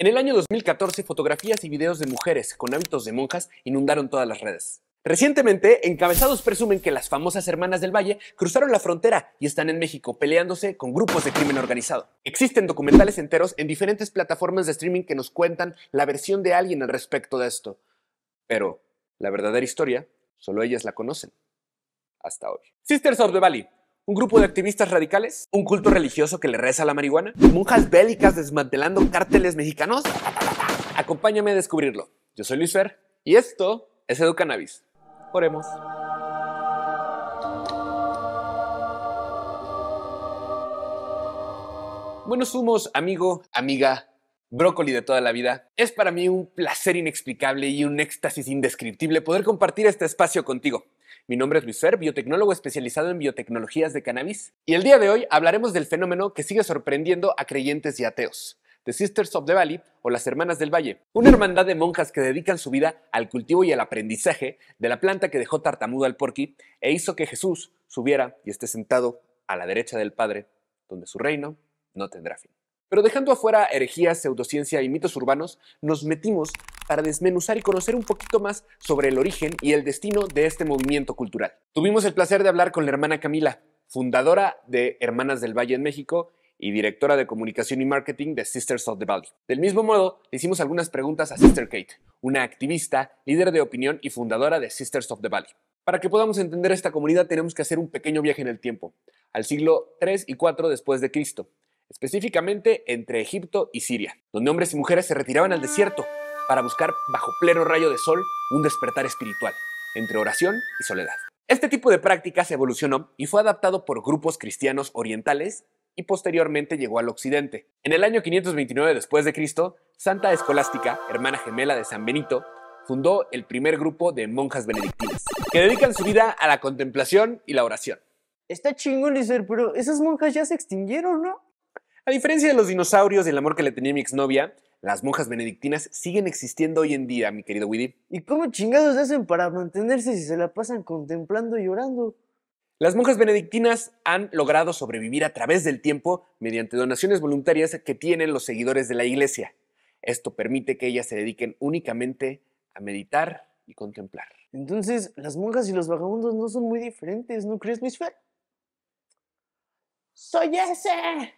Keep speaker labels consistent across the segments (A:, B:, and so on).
A: En el año 2014, fotografías y videos de mujeres con hábitos de monjas inundaron todas las redes. Recientemente, encabezados presumen que las famosas hermanas del Valle cruzaron la frontera y están en México peleándose con grupos de crimen organizado. Existen documentales enteros en diferentes plataformas de streaming que nos cuentan la versión de alguien al respecto de esto. Pero la verdadera historia, solo ellas la conocen. Hasta hoy. Sisters of the Valley un grupo de activistas radicales, un culto religioso que le reza la marihuana, monjas bélicas desmantelando cárteles mexicanos. Acompáñame a descubrirlo. Yo soy Luis Fer y esto es EduCanabis. Oremos. Buenos humos, amigo, amiga, brócoli de toda la vida. Es para mí un placer inexplicable y un éxtasis indescriptible poder compartir este espacio contigo. Mi nombre es Luis Fer, biotecnólogo especializado en biotecnologías de cannabis, y el día de hoy hablaremos del fenómeno que sigue sorprendiendo a creyentes y ateos, The Sisters of the Valley o las Hermanas del Valle, una hermandad de monjas que dedican su vida al cultivo y al aprendizaje de la planta que dejó tartamudo al porqui e hizo que Jesús subiera y esté sentado a la derecha del Padre, donde su reino no tendrá fin. Pero dejando afuera herejías, pseudociencia y mitos urbanos, nos metimos para desmenuzar y conocer un poquito más sobre el origen y el destino de este movimiento cultural. Tuvimos el placer de hablar con la hermana Camila, fundadora de Hermanas del Valle en México y directora de comunicación y marketing de Sisters of the Valley. Del mismo modo, le hicimos algunas preguntas a Sister Kate, una activista, líder de opinión y fundadora de Sisters of the Valley. Para que podamos entender esta comunidad tenemos que hacer un pequeño viaje en el tiempo, al siglo 3 y 4 después de Cristo, específicamente entre Egipto y Siria, donde hombres y mujeres se retiraban al desierto para buscar bajo pleno rayo de sol un despertar espiritual, entre oración y soledad. Este tipo de práctica se evolucionó y fue adaptado por grupos cristianos orientales y posteriormente llegó al occidente. En el año 529 después de Cristo, Santa Escolástica, hermana gemela de San Benito, fundó el primer grupo de monjas benedictinas, que dedican su vida a la contemplación y la oración.
B: Está chingón, Lizer, pero
A: esas monjas ya se extinguieron, ¿no? A diferencia de los dinosaurios y el amor que le tenía mi exnovia, las monjas benedictinas siguen existiendo hoy en día, mi querido Widi. ¿Y cómo chingados hacen para mantenerse si se la pasan contemplando y llorando? Las monjas benedictinas han logrado sobrevivir a través del tiempo mediante donaciones voluntarias que tienen los seguidores de la iglesia. Esto permite que ellas se dediquen únicamente a meditar y contemplar. Entonces, las monjas y los vagabundos no son muy diferentes, ¿no crees, Miss Fer?
B: ¡Soy ese!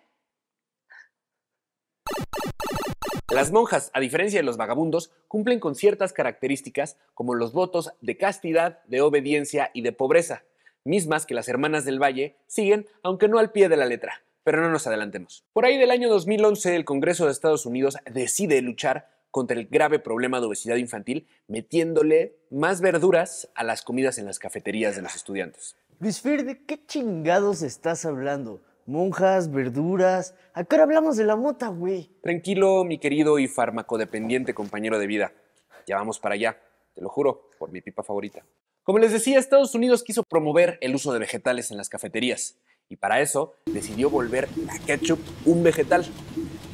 A: Las monjas, a diferencia de los vagabundos, cumplen con ciertas características como los votos de castidad, de obediencia y de pobreza, mismas que las hermanas del valle siguen, aunque no al pie de la letra. Pero no nos adelantemos. Por ahí del año 2011, el Congreso de Estados Unidos decide luchar contra el grave problema de obesidad infantil metiéndole más verduras a las comidas en las cafeterías de los estudiantes. Luis ¿de ¿qué chingados estás hablando? monjas, verduras. ¿A qué hablamos de la mota, güey? Tranquilo, mi querido y farmacodependiente compañero de vida. Ya vamos para allá, te lo juro, por mi pipa favorita. Como les decía, Estados Unidos quiso promover el uso de vegetales en las cafeterías y para eso decidió volver la ketchup un vegetal.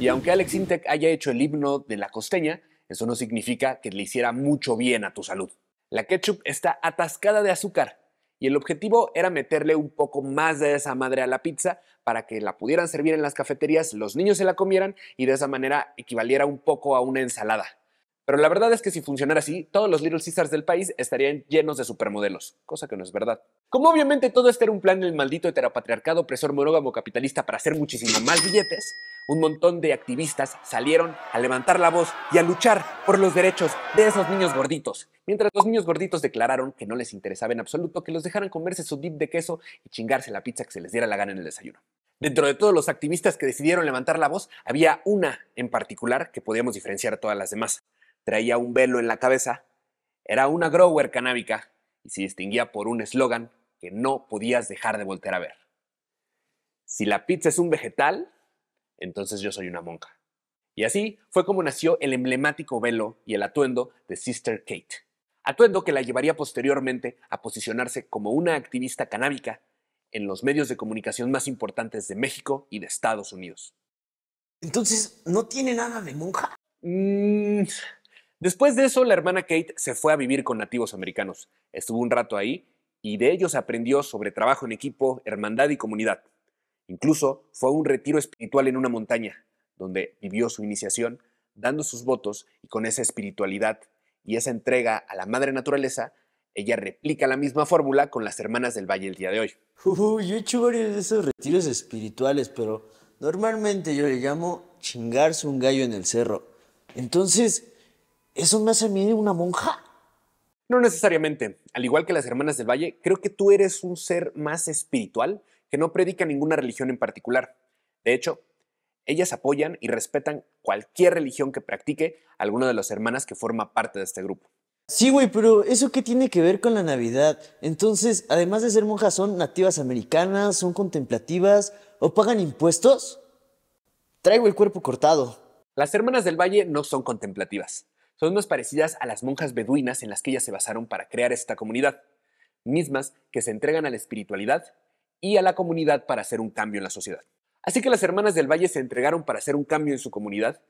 A: Y aunque Alex Intec haya hecho el himno de la costeña, eso no significa que le hiciera mucho bien a tu salud. La ketchup está atascada de azúcar y el objetivo era meterle un poco más de esa madre a la pizza para que la pudieran servir en las cafeterías, los niños se la comieran y de esa manera equivaliera un poco a una ensalada. Pero la verdad es que si funcionara así, todos los Little Caesars del país estarían llenos de supermodelos, cosa que no es verdad. Como obviamente todo este era un plan del maldito heteropatriarcado opresor monógamo capitalista para hacer muchísimo más billetes, un montón de activistas salieron a levantar la voz y a luchar por los derechos de esos niños gorditos. Mientras los niños gorditos declararon que no les interesaba en absoluto que los dejaran comerse su dip de queso y chingarse la pizza que se les diera la gana en el desayuno. Dentro de todos los activistas que decidieron levantar la voz, había una en particular que podíamos diferenciar a todas las demás. Traía un velo en la cabeza, era una grower canábica y se distinguía por un eslogan que no podías dejar de voltear a ver. Si la pizza es un vegetal, entonces yo soy una monja. Y así fue como nació el emblemático velo y el atuendo de Sister Kate. Atuendo que la llevaría posteriormente a posicionarse como una activista canábica en los medios de comunicación más importantes de México y de Estados Unidos. Entonces, ¿no tiene nada de monja?
B: Mm,
A: después de eso, la hermana Kate se fue a vivir con nativos americanos. Estuvo un rato ahí y de ellos aprendió sobre trabajo en equipo, hermandad y comunidad. Incluso fue un retiro espiritual en una montaña, donde vivió su iniciación, dando sus votos y con esa espiritualidad y esa entrega a la madre naturaleza, ella replica la misma fórmula con las hermanas del Valle el día de hoy. yo he hecho varios de esos retiros espirituales, pero normalmente yo le llamo chingarse un gallo en el cerro. Entonces, ¿eso me hace a mí una monja? No necesariamente. Al igual que las hermanas del Valle, creo que tú eres un ser más espiritual que no predica ninguna religión en particular. De hecho, ellas apoyan y respetan cualquier religión que practique alguna de las hermanas que forma parte de este grupo. Sí, güey, pero ¿eso qué tiene que ver con la Navidad? Entonces, además de ser monjas, ¿son nativas americanas? ¿Son contemplativas? ¿O pagan impuestos? Traigo el cuerpo cortado. Las hermanas del valle no son contemplativas. Son más parecidas a las monjas beduinas en las que ellas se basaron para crear esta comunidad. Mismas que se entregan a la espiritualidad y a la comunidad para hacer un cambio en la sociedad. Así que las hermanas del Valle se entregaron para hacer un cambio en su comunidad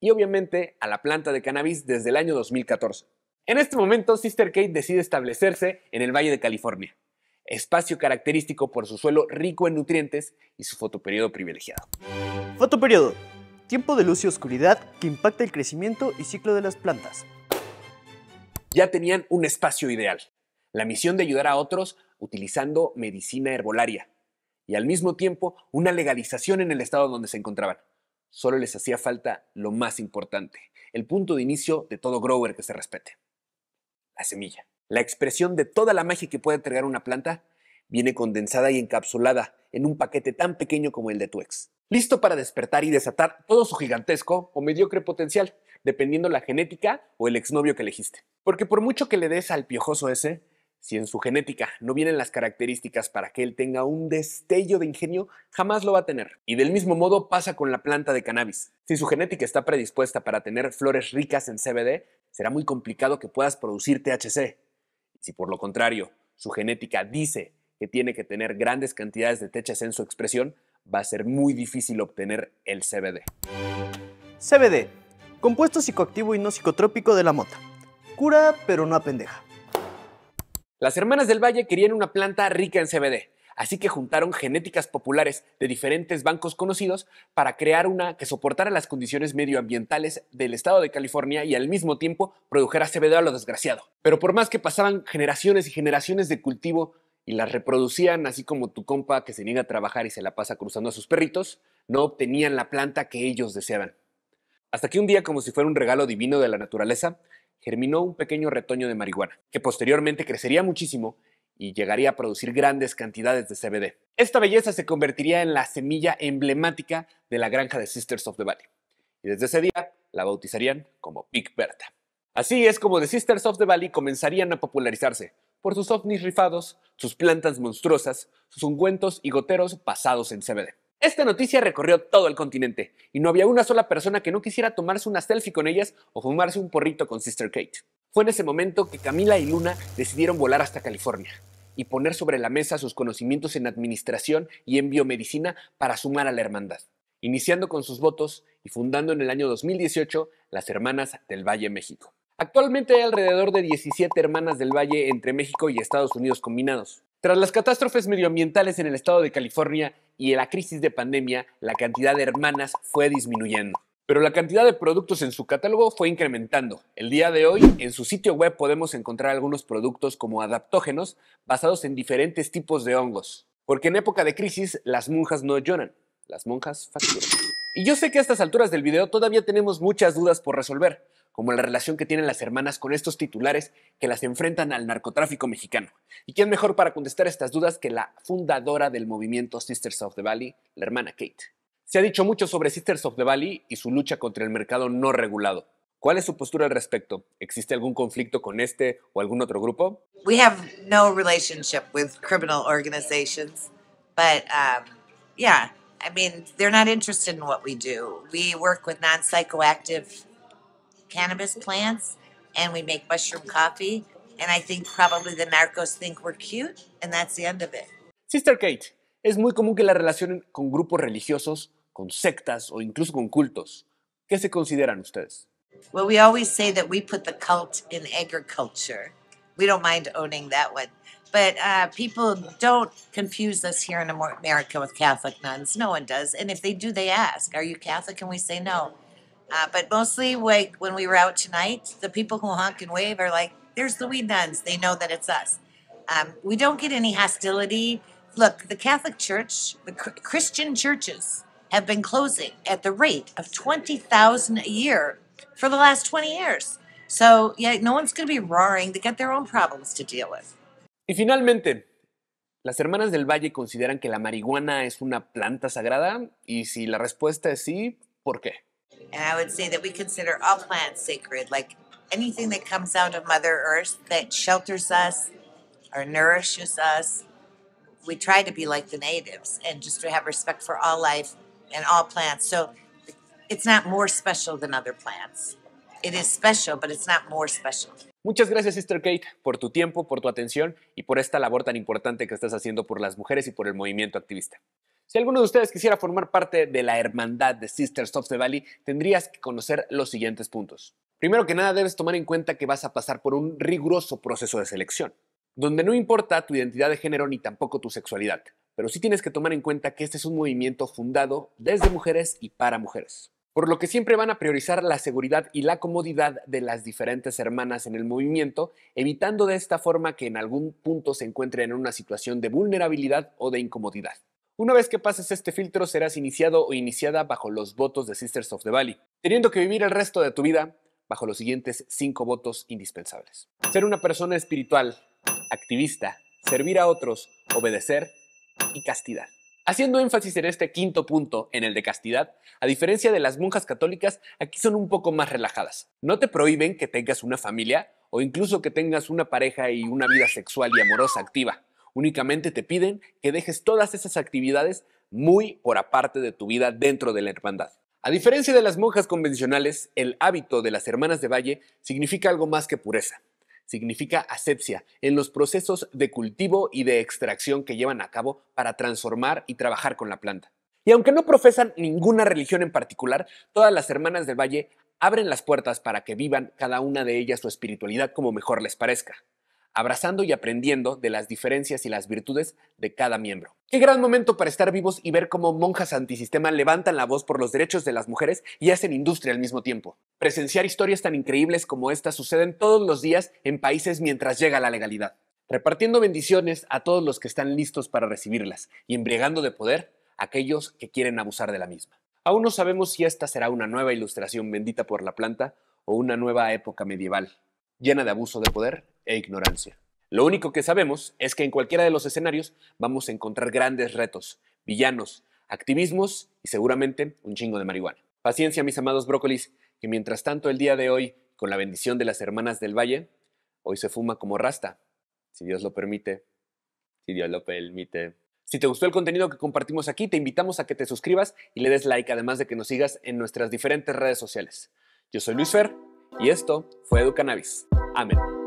A: y obviamente a la planta de cannabis desde el año 2014. En este momento, Sister Kate decide establecerse en el Valle de California, espacio característico por su suelo rico en nutrientes y su fotoperiodo privilegiado. Fotoperiodo, tiempo de luz y oscuridad que impacta el crecimiento y ciclo de las plantas. Ya tenían un espacio ideal, la misión de ayudar a otros utilizando medicina herbolaria y al mismo tiempo una legalización en el estado donde se encontraban. Solo les hacía falta lo más importante, el punto de inicio de todo grower que se respete, la semilla. La expresión de toda la magia que puede entregar una planta viene condensada y encapsulada en un paquete tan pequeño como el de tu ex. Listo para despertar y desatar todo su gigantesco o mediocre potencial, dependiendo la genética o el exnovio que elegiste. Porque por mucho que le des al piojoso ese, si en su genética no vienen las características para que él tenga un destello de ingenio, jamás lo va a tener. Y del mismo modo pasa con la planta de cannabis. Si su genética está predispuesta para tener flores ricas en CBD, será muy complicado que puedas producir THC. Si por lo contrario, su genética dice que tiene que tener grandes cantidades de THC en su expresión, va a ser muy difícil obtener el CBD. CBD, compuesto psicoactivo y no psicotrópico de la mota. Cura, pero no apendeja. Las hermanas del Valle querían una planta rica en CBD, así que juntaron genéticas populares de diferentes bancos conocidos para crear una que soportara las condiciones medioambientales del estado de California y al mismo tiempo produjera CBD a lo desgraciado. Pero por más que pasaban generaciones y generaciones de cultivo y las reproducían, así como tu compa que se niega a trabajar y se la pasa cruzando a sus perritos, no obtenían la planta que ellos deseaban. Hasta que un día, como si fuera un regalo divino de la naturaleza, germinó un pequeño retoño de marihuana, que posteriormente crecería muchísimo y llegaría a producir grandes cantidades de CBD. Esta belleza se convertiría en la semilla emblemática de la granja de Sisters of the Valley, y desde ese día la bautizarían como Big Bertha. Así es como The Sisters of the Valley comenzarían a popularizarse por sus ovnis rifados, sus plantas monstruosas, sus ungüentos y goteros basados en CBD. Esta noticia recorrió todo el continente y no había una sola persona que no quisiera tomarse una selfie con ellas o fumarse un porrito con Sister Kate. Fue en ese momento que Camila y Luna decidieron volar hasta California y poner sobre la mesa sus conocimientos en administración y en biomedicina para sumar a la hermandad, iniciando con sus votos y fundando en el año 2018 las Hermanas del Valle México. Actualmente hay alrededor de 17 hermanas del Valle entre México y Estados Unidos combinados, tras las catástrofes medioambientales en el estado de California y la crisis de pandemia, la cantidad de hermanas fue disminuyendo. Pero la cantidad de productos en su catálogo fue incrementando. El día de hoy, en su sitio web podemos encontrar algunos productos como adaptógenos basados en diferentes tipos de hongos. Porque en época de crisis, las monjas no lloran, las monjas facturan. Y yo sé que a estas alturas del video todavía tenemos muchas dudas por resolver, como la relación que tienen las hermanas con estos titulares que las enfrentan al narcotráfico mexicano. ¿Y quién mejor para contestar estas dudas que la fundadora del movimiento Sisters of the Valley, la hermana Kate? Se ha dicho mucho sobre Sisters of the Valley y su lucha contra el mercado no regulado. ¿Cuál es su postura al respecto? ¿Existe algún conflicto con este o algún otro grupo?
B: We have no relationship with criminal organizations, but um, yeah, I mean, they're not interested in what we do. We work with non-psychoactive cannabis plants and we make mushroom coffee. And I think probably the narcos think we're cute, and that's the end of it.
A: Sister Kate, es muy común que la relacionen con grupos religiosos, con sectas o incluso con cultos. ¿Qué se consideran ustedes?
B: Well, we always say that we put the cult in agriculture. We don't mind owning that one. But uh, people don't confuse us here in America with Catholic nuns. No one does. And if they do, they ask, Are you Catholic? And we say no. Uh, but mostly, like when we were out tonight, the people who honk and wave are like, "There's the weed nuns." They know that it's us. Um, we don't get any hostility. Look, the Catholic Church, the Christian churches have been closing at the rate of 20,000 a year for the last 20 years. So, yeah, no one's going to be roaring. They got their own problems to deal with.
A: Y finalmente, las hermanas del Valle consideran que la marihuana es una planta sagrada y si la respuesta es sí, ¿por qué?
B: And I would say that we consider all plants sacred, like anything that comes out of Mother Earth that shelters us or nourishes us. We try to be like the natives and just to have respect for all life and all plants. So it's not more special than other plants. It is special, but it's not more special.
A: Muchas gracias, Sister Kate, por tu tiempo, por tu atención y por esta labor tan importante que estás haciendo por las mujeres y por el movimiento activista. Si alguno de ustedes quisiera formar parte de la hermandad de Sisters of the Valley, tendrías que conocer los siguientes puntos. Primero que nada, debes tomar en cuenta que vas a pasar por un riguroso proceso de selección, donde no importa tu identidad de género ni tampoco tu sexualidad, pero sí tienes que tomar en cuenta que este es un movimiento fundado desde mujeres y para mujeres por lo que siempre van a priorizar la seguridad y la comodidad de las diferentes hermanas en el movimiento, evitando de esta forma que en algún punto se encuentren en una situación de vulnerabilidad o de incomodidad. Una vez que pases este filtro, serás iniciado o iniciada bajo los votos de Sisters of the Valley, teniendo que vivir el resto de tu vida bajo los siguientes cinco votos indispensables. Ser una persona espiritual, activista, servir a otros, obedecer y castidad. Haciendo énfasis en este quinto punto, en el de castidad, a diferencia de las monjas católicas, aquí son un poco más relajadas. No te prohíben que tengas una familia o incluso que tengas una pareja y una vida sexual y amorosa activa. Únicamente te piden que dejes todas esas actividades muy por aparte de tu vida dentro de la hermandad. A diferencia de las monjas convencionales, el hábito de las hermanas de valle significa algo más que pureza. Significa asepsia en los procesos de cultivo y de extracción que llevan a cabo para transformar y trabajar con la planta. Y aunque no profesan ninguna religión en particular, todas las hermanas del valle abren las puertas para que vivan cada una de ellas su espiritualidad como mejor les parezca abrazando y aprendiendo de las diferencias y las virtudes de cada miembro. Qué gran momento para estar vivos y ver cómo monjas antisistema levantan la voz por los derechos de las mujeres y hacen industria al mismo tiempo. Presenciar historias tan increíbles como esta suceden todos los días en países mientras llega la legalidad, repartiendo bendiciones a todos los que están listos para recibirlas y embriagando de poder a aquellos que quieren abusar de la misma. Aún no sabemos si esta será una nueva ilustración bendita por la planta o una nueva época medieval llena de abuso de poder e ignorancia. Lo único que sabemos es que en cualquiera de los escenarios vamos a encontrar grandes retos, villanos, activismos y seguramente un chingo de marihuana. Paciencia, mis amados brócolis, que mientras tanto el día de hoy, con la bendición de las hermanas del valle, hoy se fuma como rasta, si Dios lo permite, si Dios lo permite. Si te gustó el contenido que compartimos aquí, te invitamos a que te suscribas y le des like, además de que nos sigas en nuestras diferentes redes sociales. Yo soy Luis Fer y esto fue EduCannabis. Amén.